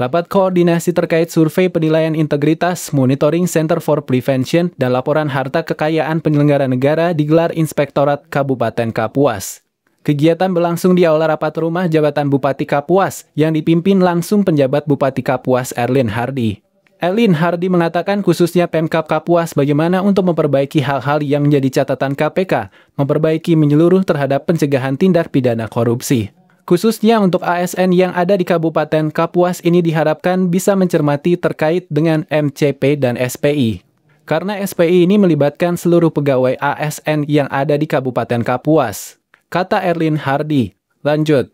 Rapat koordinasi terkait survei penilaian integritas Monitoring Center for Prevention dan laporan harta kekayaan penyelenggara negara digelar Inspektorat Kabupaten Kapuas. Kegiatan berlangsung di aula rapat rumah jabatan Bupati Kapuas yang dipimpin langsung penjabat Bupati Kapuas Erlin Hardy. Erlin Hardy mengatakan khususnya Pemkap Kapuas bagaimana untuk memperbaiki hal-hal yang menjadi catatan KPK, memperbaiki menyeluruh terhadap pencegahan tindak pidana korupsi khususnya untuk ASN yang ada di Kabupaten Kapuas ini diharapkan bisa mencermati terkait dengan MCP dan SPI. Karena SPI ini melibatkan seluruh pegawai ASN yang ada di Kabupaten Kapuas. Kata Erlin Hardy. Lanjut.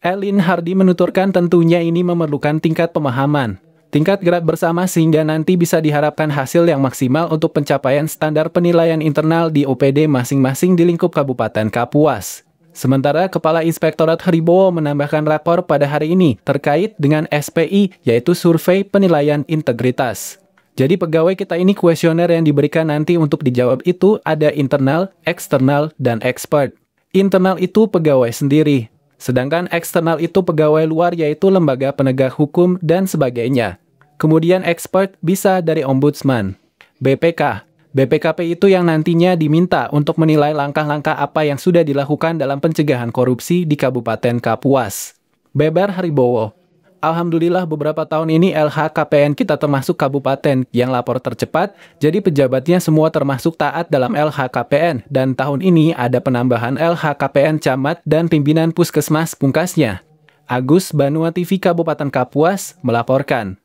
Erlin Hardy menuturkan tentunya ini memerlukan tingkat pemahaman, tingkat gerak bersama sehingga nanti bisa diharapkan hasil yang maksimal untuk pencapaian standar penilaian internal di OPD masing-masing di lingkup Kabupaten Kapuas. Sementara Kepala Inspektorat Haribowo menambahkan rapor pada hari ini terkait dengan SPI yaitu Survei Penilaian Integritas. Jadi pegawai kita ini kuesioner yang diberikan nanti untuk dijawab itu ada internal, eksternal, dan expert. Internal itu pegawai sendiri, sedangkan eksternal itu pegawai luar yaitu lembaga penegak hukum dan sebagainya. Kemudian expert bisa dari ombudsman, BPK, BPKP itu yang nantinya diminta untuk menilai langkah-langkah apa yang sudah dilakukan dalam pencegahan korupsi di Kabupaten Kapuas. Beber Haribowo, Alhamdulillah beberapa tahun ini LHKPN kita termasuk kabupaten yang lapor tercepat, jadi pejabatnya semua termasuk taat dalam LHKPN, dan tahun ini ada penambahan LHKPN camat dan pimpinan puskesmas pungkasnya. Agus Banua TV Kabupaten Kapuas melaporkan.